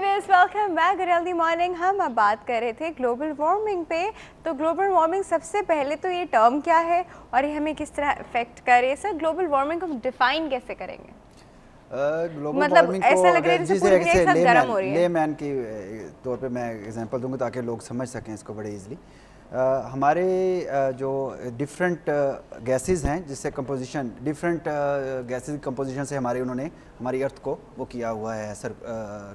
Viewers welcome back early morning हम अब बात कर रहे थे ग्लोबल वार्मिंग पे तो ग्लोबल वार्मिंग सबसे पहले तो ये टर्म क्या है और ये हमें किस तरह इफेक्ट कर रही है सर ग्लोबल वार्मिंग को डिफाइन कैसे करेंगे ग्लोबल मतलब ऐसा लग रहा है जैसे पूरी दुनिया गर्म हो रही है लेमैन की तौर पे मैं एग्जांपल दूंगा ताकि लोग समझ सकें इसको बड़े इजीली हमारे जो डिफरेंट गैसेस हैं जिससे कंपोजिशन डिफरेंट गैसेस कंपोजिशन से हमारे उन्होंने हमारी अर्थ को वो किया हुआ है सर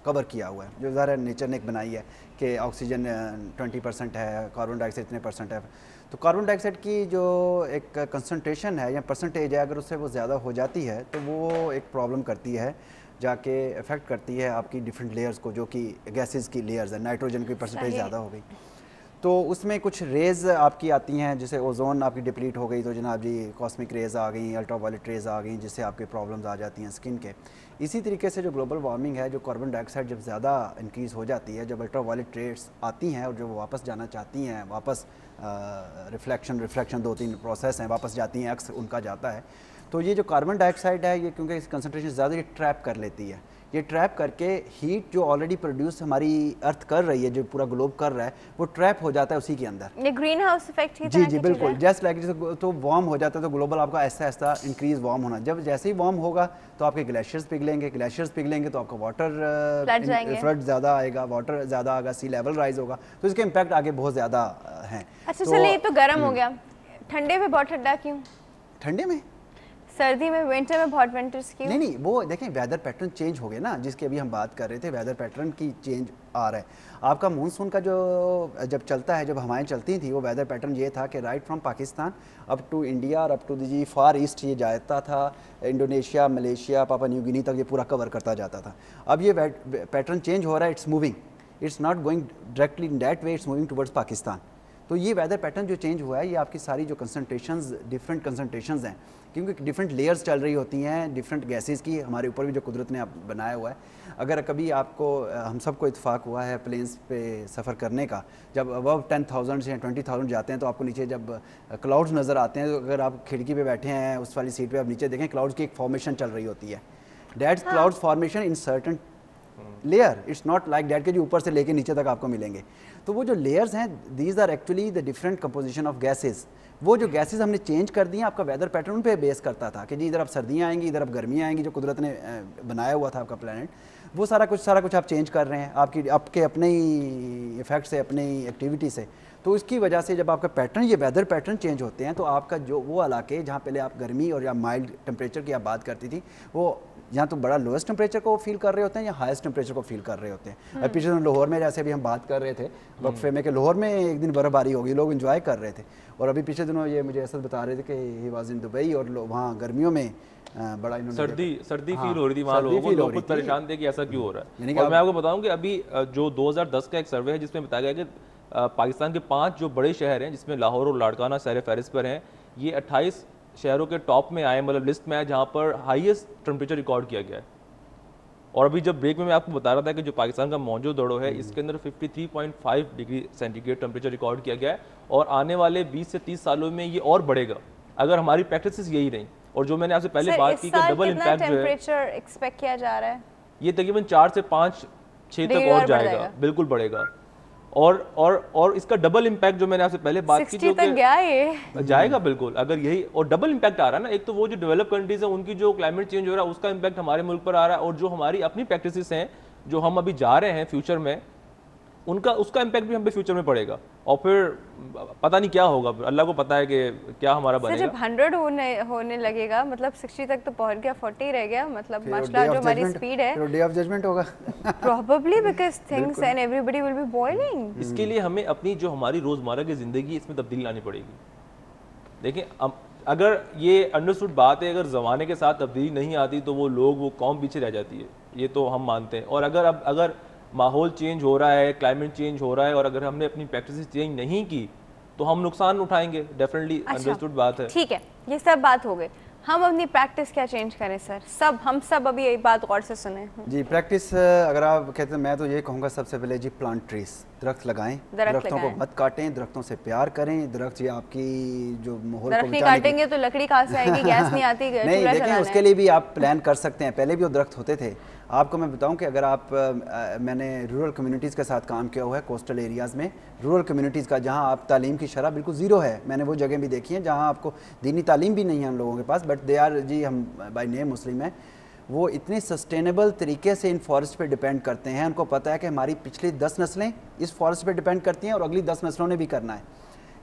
कवर किया हुआ है जो ज़्यादा नेचर ने एक बनाई है कि ऑक्सीजन 20 परसेंट है कार्बन डाइऑक्साइड इतने परसेंट है तो कार्बन डाइऑक्साइड की जो एक कंसनट्रेशन है या परसेंटेज है अगर उससे वो ज़्यादा हो जाती है तो वो एक प्रॉब्लम करती है जाके इफेक्ट करती है आपकी डिफरेंट लेयर्स को जो कि गैसेज़ की लेयर्स है नाइट्रोजन की परसेंटेज ज़्यादा हो गई तो उसमें कुछ रेज़ आपकी आती हैं जैसे ओजोन आपकी डिप्लीट हो गई तो जनाब जी कॉस्मिक रेज़ आ गई अल्ट्रा वायलट रेज़ आ गई जिससे आपके प्रॉब्लम्स आ जाती हैं स्किन के इसी तरीके से जो ग्लोबल वार्मिंग है जो कार्बन डाइऑक्साइड जब ज़्यादा इंक्रीज़ हो जाती है जब अल्ट्रा वायलट रेट्स आती हैं और जो वापस जाना चाहती हैं वापस रिफ्लेक्शन रिफ्लेक्शन दो तीन प्रोसेस हैं वापस जाती हैं अक्स उनका जाता है तो ये जो कार्बन डाइऑक्साइड है ये क्योंकि कंसनट्रेशन ज़्यादा ट्रैप कर लेती है ये ट्रैप करके हीट जो ऑलरेडी प्रोड्यूस हमारी अर्थ कर रही है जो पूरा ग्लोब कर रहा है वो ट्रैप हो जाता है उसी के अंदर ये ग्रीन हाउस इफेक्ट की जी जी बिल्कुल जस्ट लाइक जैसे तो वार्म हो जाता है तो ग्लोबल आपका ऐसा ऐसा इंक्रीज वार्म होना जब जैसे ही वार्म होगा तो आपके ग्लेशियर्स पिघलेंगे ग्लेशियर्स पिघलेंगे तो आपका वाटर फ्लड ज़्यादा आएगा वाटर ज़्यादा आएगा सी लेवल राइज होगा तो इसके इम्पैक्ट आगे बहुत ज़्यादा uh, है अच्छा चलिए तो ये तो गर्म हो हम्म। गया ठंडे में बहुत ठंडा क्यों ठंडे में सर्दी में विंटर में बहुत विंटर्स की नहीं नहीं वो देखें वेदर पैटर्न चेंज हो गया ना जिसकी अभी हम बात कर रहे थे वेदर पैटर्न की चेंज आ रहा है आपका मानसून का जो जब चलता है जब हवाएं चलती थी वो वेदर पैटर्न ये था कि right from Pakistan up to India और up to the Far East ये जाता था Indonesia Malaysia Papua New Guinea तक ये पूरा कवर करता जाता था अब ये पैटर्न चेंज हो रहा है it's moving it's not going directly in that way it's moving towards Pakistan तो ये वेदर पैटर्न जो चेंज हुआ है ये आपकी सारी जो कंसनट्रेशन डिफरेंट कंसनट्रेशन हैं क्योंकि डिफरेंट लेयर्स चल रही होती हैं डिफरेंट गैसेज की हमारे ऊपर भी जो कुदरत ने आप बनाया हुआ है अगर कभी आपको हम सबको इतफाक़ हुआ है प्लेन्स पे सफ़र करने का जब अब टेन थाउजेंड या ट्वेंटी थाउजेंड जाते हैं तो आपको नीचे जब क्लाउड्स नज़र आते हैं तो अगर आप खिड़की पे बैठे हैं उस वाली सीट पे आप नीचे देखें क्लाउड्स की एक फॉर्मेशन चल रही होती है that clouds formation in certain layer it's not like that के जो ऊपर से लेके नीचे तक आपको मिलेंगे तो वो जो लेयर्स हैं these are actually the different composition of gases वो जो गैसेज हमने चेंज कर दी हैं आपका वेदर पैटर्न उन पर बेस करता था कि जी इधर आप सर्दियाँ आएंगी इधर आप गर्मियाँ आएंगी जो कुदरत ने बनाया हुआ था आपका प्लानट वो सारा कुछ सारा कुछ आप चेंज कर रहे हैं आपकी आपके अपने ही इफेक्ट से अपने ही एक्टिविटी से तो इसकी वजह से जब आपका पैटर्न ये वेदर पैटर्न चेंज होते हैं तो आपका जो वो इलाके जहाँ पहले आप गर्मी और या माइल्ड टेम्परेचर की आप बात करती थी वो जहाँ तो बड़ा लोएस्ट टेम्परेचर को फील कर रहे होते हैं या हाईएस्ट टेम्परेचर को फील कर रहे होते हैं हम्म। पिछले दिन लाहौर में जैसे अभी हम बात कर रहे थे वक्फे हम्म। में कि लाहौर में एक दिन बर्फबारी होगी लोग इन्जॉय कर रहे थे और अभी पिछले दिनों ये मुझे ऐसा बता रहे थे कि ही वाज इन दुबई और वहाँ गर्मियों में बड़ा सर्दी सर्दी फील हाँ, हो रही थी वहाँ लोगों को खुद परेशान थे कि ऐसा क्यों हो रहा है और मैं आपको बताऊँ कि अभी जो 2010 का एक सर्वे है जिसमें बताया गया कि पाकिस्तान के पांच जो बड़े शहर हैं जिसमें लाहौर और लाड़काना सैर फहरिस्त पर हैं ये 28 शहरों के टॉप में आए मतलब लिस्ट में आए जहाँ पर हाईएस्ट टेम्परेचर रिकॉर्ड किया गया है और अभी जब ब्रेक में मैं आपको बता रहा था कि जो पाकिस्तान का मौजूद दौड़ो है हम्म। इसके अंदर 53.5 डिग्री सेंटीग्रेड टेम्परेचर रिकॉर्ड किया गया है और आने वाले 20 से 30 सालों में ये और बढ़ेगा अगर हमारी प्रैक्टिस यही रही और जो मैंने आपसे पहले बात की डबल इम्पैक्ट टेम्परेचर एक्सपेक्ट किया जा रहा है ये तकरीबन चार से पाँच छः तक और जाएगा बिल्कुल बढ़ेगा और और और इसका डबल इम्पैक्ट जो मैंने आपसे पहले बात की जो तक गया ये जाएगा बिल्कुल अगर यही और डबल इम्पैक्ट आ रहा है ना एक तो वो जो डेवलप कंट्रीज हैं उनकी जो क्लाइमेट चेंज हो रहा है उसका इम्पैक्ट हमारे मुल्क पर आ रहा है और जो हमारी अपनी प्रैक्टिस हैं जो हम अभी जा रहे हैं फ्यूचर में उनका उसका इम्पैक्ट भी हमें फ्यूचर में पड़ेगा और फिर पता नहीं क्या होगा अल्लाह को पता है कि क्या हमारा बनेगा जब हंड्रेड होने होने लगेगा मतलब सिक्सटी तक तो पहुंच गया फोर्टी रह गया मतलब माशा जो हमारी स्पीड है डे ऑफ जजमेंट होगा probably because things and everybody will be boiling इसके लिए हमें अपनी जो हमारी रोजमर्रा की जिंदगी इसमें तब्दील लानी पड़ेगी देखिए अगर ये अंडरस्टूड बात है अगर ज़माने के साथ तब्दीली नहीं आती तो वो लोग वो कौम पीछे रह जाती है ये तो हम मानते हैं और अगर अब अगर माहौल चेंज हो रहा है क्लाइमेट चेंज हो रहा है और अगर हमने अपनी प्रैक्टिस चेंज नहीं की तो हम नुकसान उठाएंगे डेफिनेटली अंडरस्टूड अच्छा, बात है ठीक है ये सब बात हो गई हम अपनी प्रैक्टिस क्या चेंज करें सर सब हम सब अभी यही बात गौर से सुने जी प्रैक्टिस अगर आप कहते हैं मैं तो ये कहूँगा सबसे पहले जी प्लांट ट्रीज़ दरख्त लगाएं दरख्तों को मत काटें दरख्तों से प्यार करें दरख्त ये आपकी जो माहौल को काटेंगे तो लकड़ी कहाँ से आएगी गैस नहीं आती नहीं देखें उसके लिए भी आप प्लान कर सकते हैं पहले भी वो दरख्त होते थे आपको मैं बताऊं कि अगर आप आ, मैंने रूरल कम्युनिटीज़ के साथ काम किया हुआ है कोस्टल एरियाज़ में रूरल कम्युनिटीज़ का जहां आप तालीम की शरह बिल्कुल ज़ीरो है मैंने वो जगह भी देखी हैं जहां आपको दीनी तालीम भी नहीं है हम लोगों के पास बट दे आर जी हम बाई नेम मुस्लिम हैं वो इतने सस्टेनेबल तरीके से इन फॉरेस्ट पे डिपेंड करते हैं उनको पता है कि हमारी पिछली दस नस्लें इस फॉरेस्ट पे डिपेंड करती हैं और अगली दस नस्लों ने भी करना है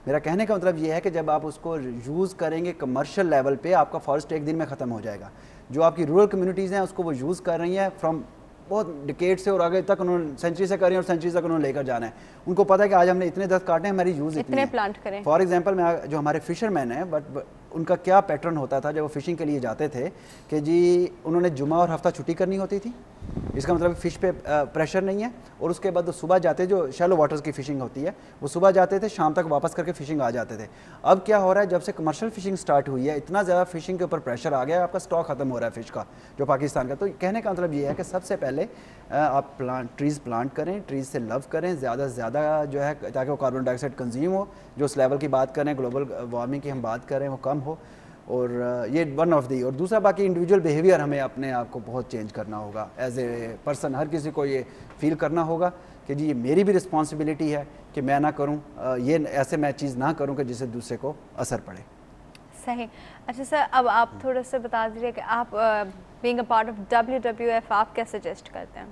मेरा कहने का मतलब ये है कि जब आप उसको यूज़ करेंगे कमर्शियल लेवल पे आपका फॉरेस्ट एक दिन में ख़त्म हो जाएगा जो आपकी रूरल कम्युनिटीज़ हैं उसको वो यूज़ कर रही हैं फ्रॉम बहुत डिकेट से और आगे तक उन्होंने सेंचुरी से करें और सेंचुरी तक उन्होंने लेकर जाना है उनको पता है कि आज हमने इतने दस काटे हैं हमारी यूज़ इतने प्लांट करें फॉर एग्जाम्पल मैं जो हमारे फिशरमैन हैं बट उनका क्या पैटर्न होता था जब वो फ़िशिंग के लिए जाते थे कि जी उन्होंने जुमा और हफ्ता छुट्टी करनी होती थी इसका मतलब फ़िश पे प्रेशर नहीं है और उसके बाद सुबह जाते जो शैलो वाटर्स की फ़िशिंग होती है वो सुबह जाते थे शाम तक वापस करके फ़िशिंग आ जाते थे अब क्या हो रहा है जब से कमर्शियल फ़िशिंग स्टार्ट हुई है इतना ज़्यादा फ़िशिंग के ऊपर प्रेशर आ गया है आपका स्टॉक ख़त्म हो रहा है फ़िश का जो पाकिस्तान का तो कहने का मतलब ये है कि सबसे पहले आप प्लान ट्रीज़ प्लांट करें ट्रीज़ से लव करें ज़्यादा से ज़्यादा जो है ताकि वो कार्बन डाइऑक्साइड कंज्यूम हो जो उस लेवल की बात करें ग्लोबल वार्मिंग की हम बात करें वो कम हो और ये वन ऑफ दी और दूसरा बाकी इंडिविजुअल बिहेवियर हमें अपने आप को बहुत चेंज करना होगा एज ए पर्सन हर किसी को ये फील करना होगा कि जी ये मेरी भी रिस्पॉन्सिबिलिटी है कि मैं ना करूँ ये ऐसे मैं चीज़ ना करूँ कि जिससे दूसरे को असर पड़े सही अच्छा सर अब आप थोड़ा सा बता दीजिए कि आप बींग पार्ट ऑफ डब्ल्यू आप क्या सजेस्ट करते हैं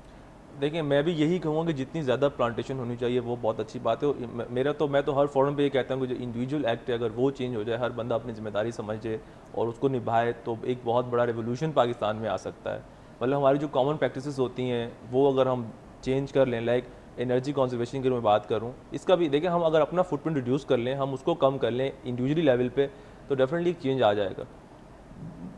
देखिए मैं भी यही कहूँगा कि जितनी ज़्यादा प्लांटेशन होनी चाहिए वो बहुत अच्छी बात है मेरा तो मैं तो हर फॉरम पे ये कहता हूँ कि जो इंडिविजुअल एक्ट है अगर वो चेंज हो जाए हर बंदा अपनी जिम्मेदारी समझे और उसको निभाए तो एक बहुत बड़ा रेवोल्यूशन पाकिस्तान में आ सकता है मतलब हमारी जो कॉमन प्रैक्टिस होती हैं वो अगर हम चेंज कर लें लाइक एनर्जी कॉन्जर्वेशन की मैं बात करूँ इसका भी देखिए हम अगर अपना फुटप्रिंट रिड्यूस कर लें हम उसको कम कर लें इंडिविजुअली लेवल पर तो डेफिनेटली चेंज आ जाएगा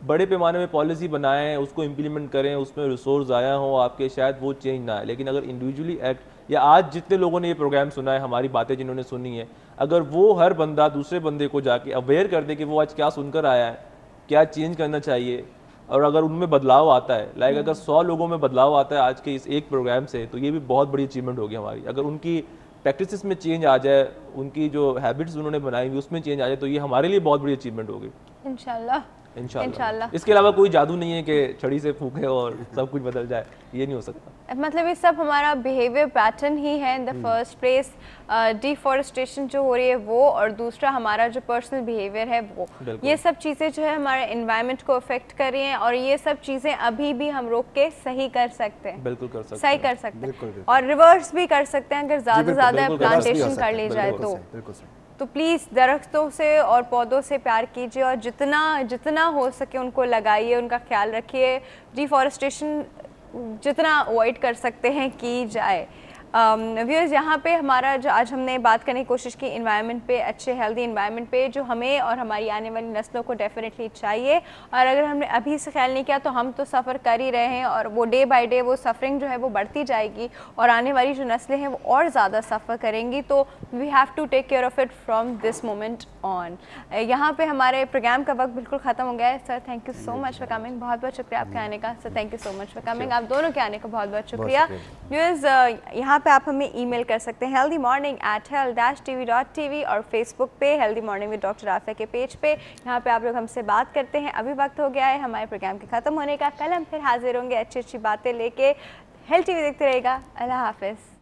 बड़े पैमाने में पॉलिसी बनाएं उसको इम्प्लीमेंट करें उसमें रिसोर्स आया हो आपके शायद वो चेंज ना आए लेकिन अगर इंडिविजुअली एक्ट या आज जितने लोगों ने ये प्रोग्राम सुना है हमारी बातें जिन्होंने सुनी है अगर वो हर बंदा दूसरे बंदे को जाके अवेयर कर दे कि वो आज क्या सुनकर आया है क्या चेंज करना चाहिए और अगर उनमें बदलाव आता है लाइक अगर हम्म। सौ लोगों में बदलाव आता है आज के इस एक प्रोग्राम से तो ये भी बहुत बड़ी अचीवमेंट होगी हमारी अगर उनकी प्रैक्टिस में चेंज आ जाए उनकी जो हैबिट्स उन्होंने बनाई हुई उसमें चेंज आ जाए तो ये हमारे लिए बहुत बड़ी अचीवमेंट होगी इनशाला इंशाल्लाह इसके अलावा कोई जादू नहीं है कि छड़ी से फूके और सब कुछ बदल जाए ये नहीं हो सकता मतलब ये सब हमारा बिहेवियर पैटर्न ही है in the first place deforestation जो हो रही है वो और दूसरा हमारा जो पर्सनल बिहेवियर है वो ये सब चीज़ें जो है हमारे इन्वायरमेंट को अफेक्ट कर रही हैं और ये सब चीज़ें अभी भी हम रोक के सही कर सकते हैं बिल्कुल कर सकते सही कर सकते हैं और रिवर्स भी कर सकते हैं अगर ज़्यादा से ज़्यादा प्लांटेशन कर ली जाए तो बिल्कुल तो प्लीज़ दरख्तों से और पौधों से प्यार कीजिए और जितना जितना हो सके उनको लगाइए उनका ख्याल रखिए डिफॉरेस्टेशन जितना अवॉइड कर सकते हैं की जाए व्यूज़ um, यहाँ पे हमारा जो आज हमने बात करने की कोशिश की इन्वायरमेंट पे अच्छे हेल्दी इन्वायरमेंट पे जो हमें और हमारी आने वाली नस्लों को डेफिनेटली चाहिए और अगर हमने अभी से ख्याल नहीं किया तो हम तो सफ़र कर ही रहे हैं और वो डे बाय डे वो सफरिंग जो है वो बढ़ती जाएगी और आने वाली जो नस्लें हैं वो और ज़्यादा सफ़र करेंगी तो we have to take care of it from this moment on यहाँ पर हमारे प्रोग्राम का वक्त बिल्कुल ख़त्म हो गया है sir thank you so much for coming बहुत बहुत शुक्रिया आपके आने का sir thank you so much for coming आप दोनों के आने का बहुत बहुत शुक्रिया व्यूज़ यहाँ पे आप हमें ईमेल कर सकते हैं healthy morning at health dash T V dot T V और फेसबुक पे healthy morning with doctor Afiya के पेज पे यहाँ पे आप लोग हमसे बात करते हैं अभी वक्त हो गया है हमारे प्रोग्राम के ख़त्म होने का कल हम फिर हाजिर होंगे अच्छी अच्छी बातें लेके हेल्थ टी देखते रहेगा अल्लाह हाफिज़